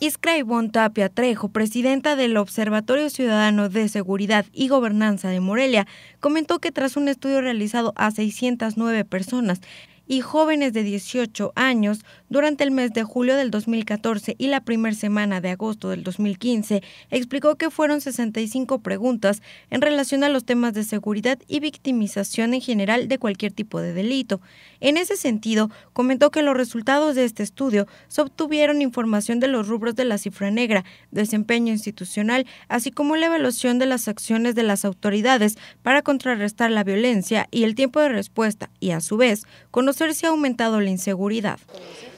Iskra Tapia Trejo, presidenta del Observatorio Ciudadano de Seguridad y Gobernanza de Morelia, comentó que tras un estudio realizado a 609 personas, y jóvenes de 18 años durante el mes de julio del 2014 y la primera semana de agosto del 2015, explicó que fueron 65 preguntas en relación a los temas de seguridad y victimización en general de cualquier tipo de delito. En ese sentido, comentó que los resultados de este estudio se obtuvieron información de los rubros de la cifra negra, desempeño institucional, así como la evaluación de las acciones de las autoridades para contrarrestar la violencia y el tiempo de respuesta, y a su vez, conocer ¿Se ha aumentado la inseguridad.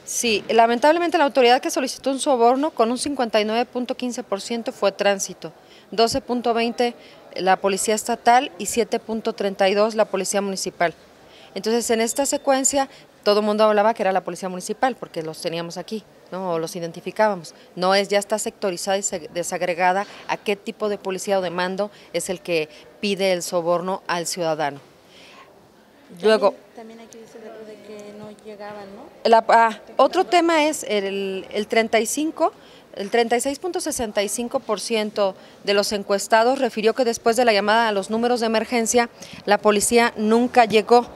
Sí, lamentablemente la autoridad que solicitó un soborno con un 59.15% fue tránsito, 12.20% la policía estatal y 7.32% la policía municipal. Entonces en esta secuencia todo el mundo hablaba que era la policía municipal porque los teníamos aquí, ¿no? o los identificábamos. No es, ya está sectorizada y desagregada a qué tipo de policía o de mando es el que pide el soborno al ciudadano. Luego. También que no llegaban, ¿no? Ah, otro tema es el, el 35. El 36.65% de los encuestados refirió que después de la llamada a los números de emergencia, la policía nunca llegó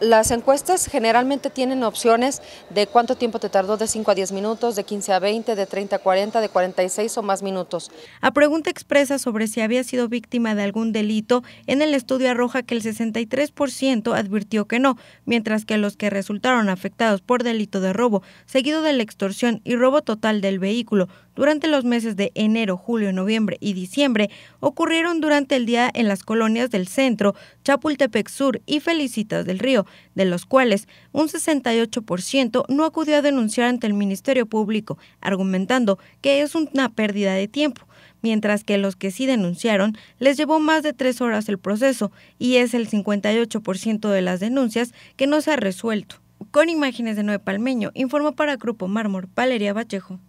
las encuestas generalmente tienen opciones de cuánto tiempo te tardó, de 5 a 10 minutos, de 15 a 20, de 30 a 40, de 46 o más minutos. A pregunta expresa sobre si había sido víctima de algún delito, en el estudio arroja que el 63% advirtió que no, mientras que los que resultaron afectados por delito de robo, seguido de la extorsión y robo total del vehículo, durante los meses de enero, julio, noviembre y diciembre ocurrieron durante el día en las colonias del centro, Chapultepec Sur y Felicitas del Río, de los cuales un 68% no acudió a denunciar ante el Ministerio Público, argumentando que es una pérdida de tiempo mientras que los que sí denunciaron les llevó más de tres horas el proceso y es el 58% de las denuncias que no se ha resuelto. Con imágenes de Nueve Palmeño, informó para Grupo Mármol Valeria Bachejo.